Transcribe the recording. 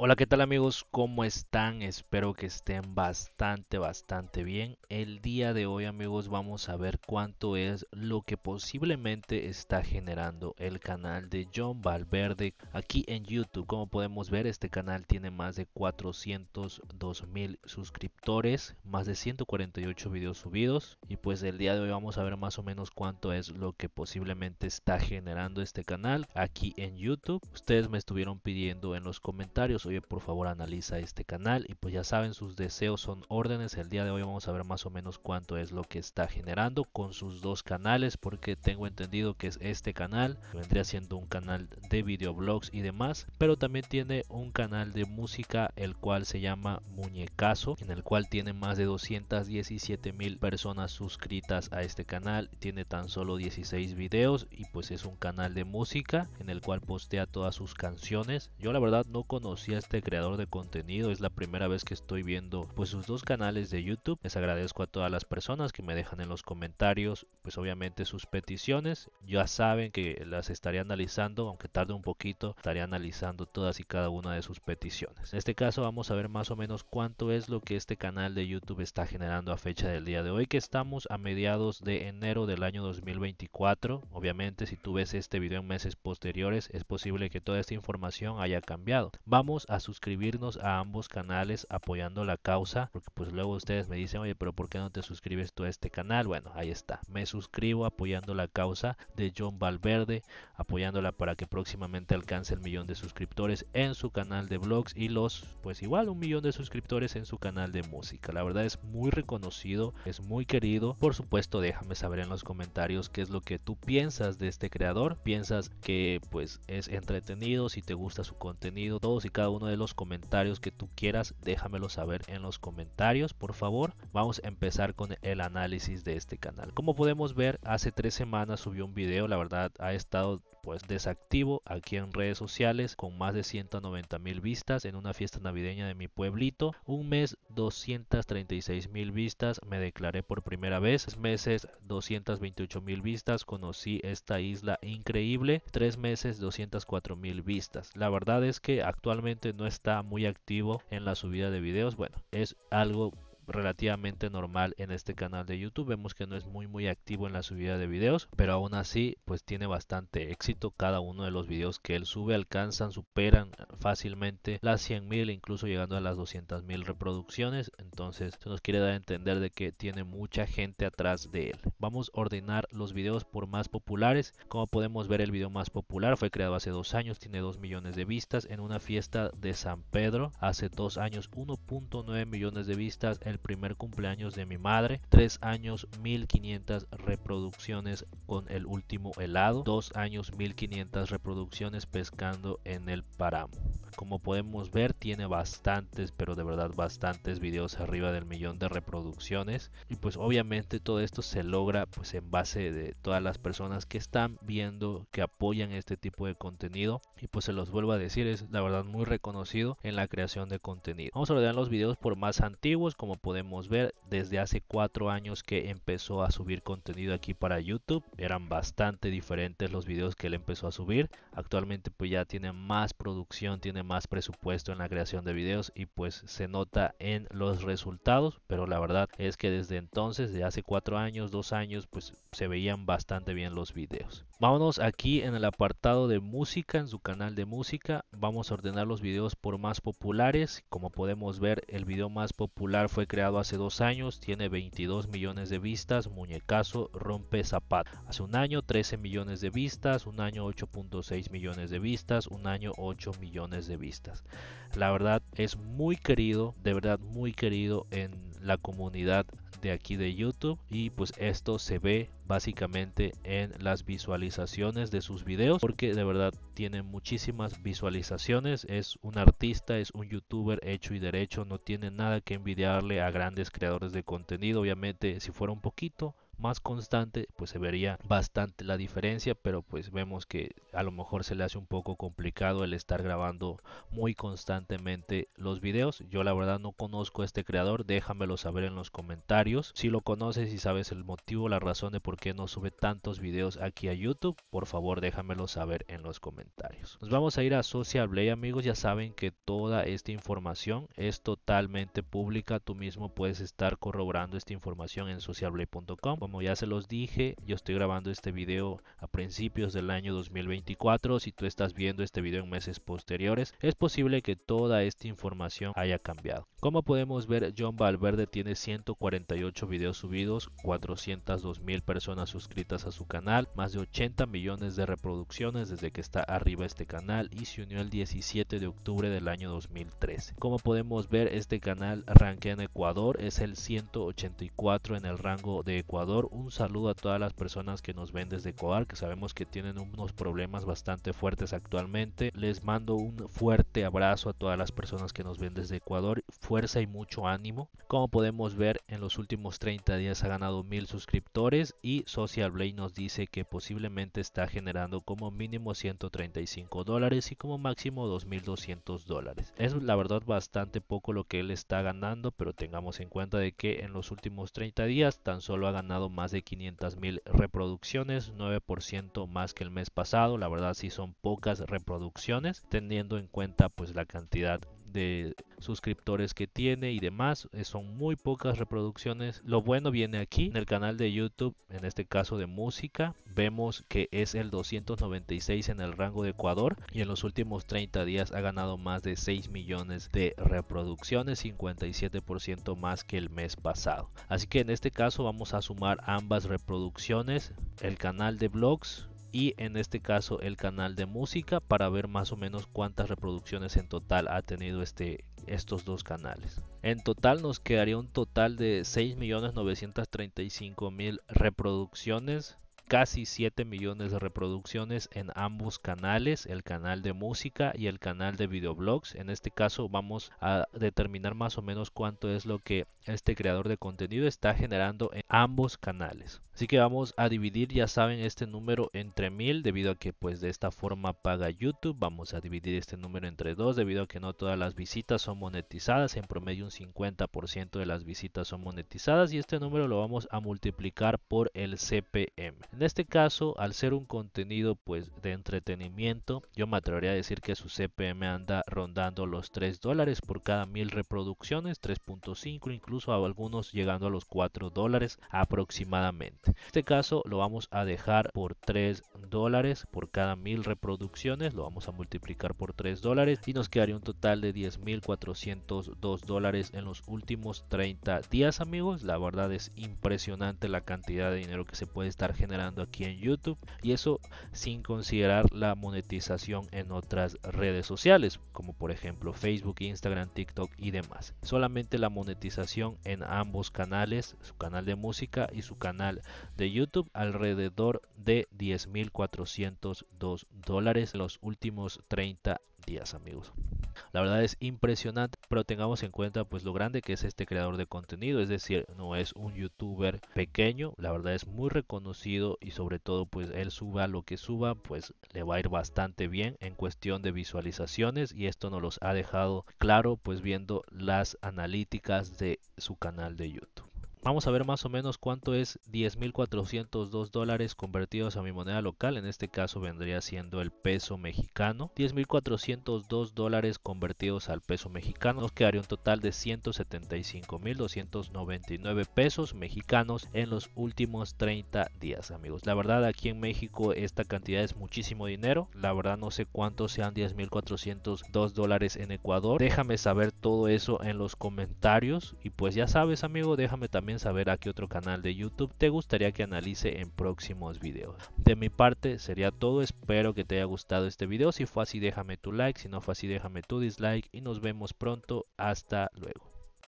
Hola, ¿qué tal amigos? ¿Cómo están? Espero que estén bastante, bastante bien. El día de hoy amigos vamos a ver cuánto es lo que posiblemente está generando el canal de John Valverde aquí en YouTube. Como podemos ver, este canal tiene más de 402 mil suscriptores, más de 148 videos subidos. Y pues el día de hoy vamos a ver más o menos cuánto es lo que posiblemente está generando este canal aquí en YouTube. Ustedes me estuvieron pidiendo en los comentarios por favor analiza este canal. Y pues ya saben, sus deseos son órdenes. El día de hoy vamos a ver más o menos cuánto es lo que está generando con sus dos canales, porque tengo entendido que es este canal, vendría siendo un canal de videoblogs y demás, pero también tiene un canal de música, el cual se llama Muñecazo, en el cual tiene más de 217 mil personas suscritas a este canal. Tiene tan solo 16 videos y pues es un canal de música en el cual postea todas sus canciones. Yo la verdad no conocía este creador de contenido. Es la primera vez que estoy viendo pues sus dos canales de YouTube. Les agradezco a todas las personas que me dejan en los comentarios pues obviamente sus peticiones. Ya saben que las estaré analizando, aunque tarde un poquito, estaré analizando todas y cada una de sus peticiones. En este caso vamos a ver más o menos cuánto es lo que este canal de YouTube está generando a fecha del día de hoy que estamos a mediados de enero del año 2024. Obviamente si tú ves este video en meses posteriores es posible que toda esta información haya cambiado. Vamos a suscribirnos a ambos canales apoyando la causa, porque pues luego ustedes me dicen, oye, pero ¿por qué no te suscribes tú a este canal? Bueno, ahí está, me suscribo apoyando la causa de John Valverde, apoyándola para que próximamente alcance el millón de suscriptores en su canal de blogs y los, pues igual un millón de suscriptores en su canal de música. La verdad es muy reconocido, es muy querido. Por supuesto, déjame saber en los comentarios qué es lo que tú piensas de este creador. ¿Piensas que pues es entretenido, si te gusta su contenido, todos y cada uno uno de los comentarios que tú quieras, déjamelo saber en los comentarios, por favor. Vamos a empezar con el análisis de este canal. Como podemos ver, hace tres semanas subió un video, la verdad ha estado pues desactivo aquí en redes sociales con más de 190 mil vistas en una fiesta navideña de mi pueblito. Un mes 236 mil vistas, me declaré por primera vez. meses 228 mil vistas, conocí esta isla increíble. Tres meses 204 mil vistas. La verdad es que actualmente no está muy activo en la subida de videos. Bueno, es algo relativamente normal en este canal de YouTube. Vemos que no es muy muy activo en la subida de videos, pero aún así pues tiene bastante éxito. Cada uno de los videos que él sube alcanzan, superan fácilmente las 100 mil incluso llegando a las 200 mil reproducciones. Entonces se nos quiere dar a entender de que tiene mucha gente atrás de él. Vamos a ordenar los videos por más populares. Como podemos ver el video más popular fue creado hace dos años, tiene 2 millones de vistas en una fiesta de San Pedro. Hace dos años 1.9 millones de vistas. El primer cumpleaños de mi madre, 3 años 1500 reproducciones con el último helado, 2 años 1500 reproducciones pescando en el páramo. Como podemos ver tiene bastantes, pero de verdad bastantes videos arriba del millón de reproducciones. Y pues obviamente todo esto se logra pues en base de todas las personas que están viendo, que apoyan este tipo de contenido. Y pues se los vuelvo a decir, es la verdad muy reconocido en la creación de contenido. Vamos a ordenar los videos por más antiguos, como podemos ver desde hace cuatro años que empezó a subir contenido aquí para YouTube. Eran bastante diferentes los videos que él empezó a subir. Actualmente pues ya tiene más producción, tiene más presupuesto en la creación de videos y pues se nota en los resultados, pero la verdad es que desde entonces, de hace cuatro años, dos años, pues se veían bastante bien los videos. Vámonos aquí en el apartado de música, en su canal de música, vamos a ordenar los videos por más populares. Como podemos ver, el video más popular fue creado hace dos años, tiene 22 millones de vistas, muñecazo rompe zapato. Hace un año 13 millones de vistas, un año 8.6 millones de vistas, un año 8 millones de vistas La verdad es muy querido, de verdad muy querido en la comunidad de aquí de YouTube y pues esto se ve básicamente en las visualizaciones de sus videos porque de verdad tiene muchísimas visualizaciones es un artista es un youtuber hecho y derecho no tiene nada que envidiarle a grandes creadores de contenido obviamente si fuera un poquito más constante, pues se vería bastante la diferencia, pero pues vemos que a lo mejor se le hace un poco complicado el estar grabando muy constantemente los videos. Yo la verdad no conozco a este creador, déjamelo saber en los comentarios. Si lo conoces y sabes el motivo, la razón de por qué no sube tantos vídeos aquí a YouTube, por favor déjamelo saber en los comentarios. Nos vamos a ir a Social amigos, ya saben que toda esta información es totalmente pública, tú mismo puedes estar corroborando esta información en socialblade.com como ya se los dije, yo estoy grabando este video a principios del año 2024. Si tú estás viendo este video en meses posteriores, es posible que toda esta información haya cambiado. Como podemos ver, John Valverde tiene 148 videos subidos, 402 mil personas suscritas a su canal, más de 80 millones de reproducciones desde que está arriba este canal y se unió el 17 de octubre del año 2013. Como podemos ver, este canal rankea en Ecuador, es el 184 en el rango de Ecuador un saludo a todas las personas que nos ven desde Ecuador que sabemos que tienen unos problemas bastante fuertes actualmente. Les mando un fuerte abrazo a todas las personas que nos ven desde Ecuador. Fuerza y mucho ánimo. Como podemos ver, en los últimos 30 días ha ganado mil suscriptores y Social Blade nos dice que posiblemente está generando como mínimo 135 dólares y como máximo 2200 dólares. Es la verdad bastante poco lo que él está ganando, pero tengamos en cuenta de que en los últimos 30 días tan solo ha ganado más de mil reproducciones, 9% más que el mes pasado. La verdad si son pocas reproducciones, teniendo en cuenta pues la cantidad de suscriptores que tiene y demás. Eh, son muy pocas reproducciones. Lo bueno viene aquí en el canal de YouTube, en este caso de música. Vemos que es el 296 en el rango de Ecuador y en los últimos 30 días ha ganado más de 6 millones de reproducciones, 57% más que el mes pasado. Así que en este caso vamos a sumar ambas reproducciones, el canal de blogs y en este caso el canal de música para ver más o menos cuántas reproducciones en total ha tenido este, estos dos canales. En total nos quedaría un total de 6.935.000 reproducciones, casi 7 millones de reproducciones en ambos canales, el canal de música y el canal de videoblogs. En este caso vamos a determinar más o menos cuánto es lo que este creador de contenido está generando en ambos canales. Así que vamos a dividir, ya saben, este número entre mil debido a que pues de esta forma paga YouTube. Vamos a dividir este número entre dos debido a que no todas las visitas son monetizadas. En promedio un 50% de las visitas son monetizadas y este número lo vamos a multiplicar por el CPM. En este caso, al ser un contenido pues de entretenimiento, yo me atrevería a decir que su CPM anda rondando los 3 dólares por cada mil reproducciones, 3.5 incluso a algunos llegando a los 4 dólares aproximadamente. En este caso lo vamos a dejar por 3 dólares por cada mil reproducciones, lo vamos a multiplicar por 3 dólares y nos quedaría un total de 10.402 dólares en los últimos 30 días amigos. La verdad es impresionante la cantidad de dinero que se puede estar generando aquí en YouTube y eso sin considerar la monetización en otras redes sociales como por ejemplo Facebook, Instagram, TikTok y demás. Solamente la monetización en ambos canales, su canal de música y su canal de YouTube alrededor de 10.402 dólares en los últimos 30 días amigos la verdad es impresionante pero tengamos en cuenta pues lo grande que es este creador de contenido es decir no es un youtuber pequeño la verdad es muy reconocido y sobre todo pues él suba lo que suba pues le va a ir bastante bien en cuestión de visualizaciones y esto nos los ha dejado claro pues viendo las analíticas de su canal de youtube Vamos a ver más o menos cuánto es 10.402 dólares convertidos a mi moneda local, en este caso vendría siendo el peso mexicano. 10.402 dólares convertidos al peso mexicano nos quedaría un total de 175.299 pesos mexicanos en los últimos 30 días, amigos. La verdad aquí en México esta cantidad es muchísimo dinero. La verdad no sé cuánto sean 10.402 dólares en Ecuador. Déjame saber todo eso en los comentarios y pues ya sabes, amigo, déjame también también saber a qué otro canal de YouTube te gustaría que analice en próximos videos. De mi parte sería todo, espero que te haya gustado este video, si fue así déjame tu like, si no fue así déjame tu dislike y nos vemos pronto, hasta luego.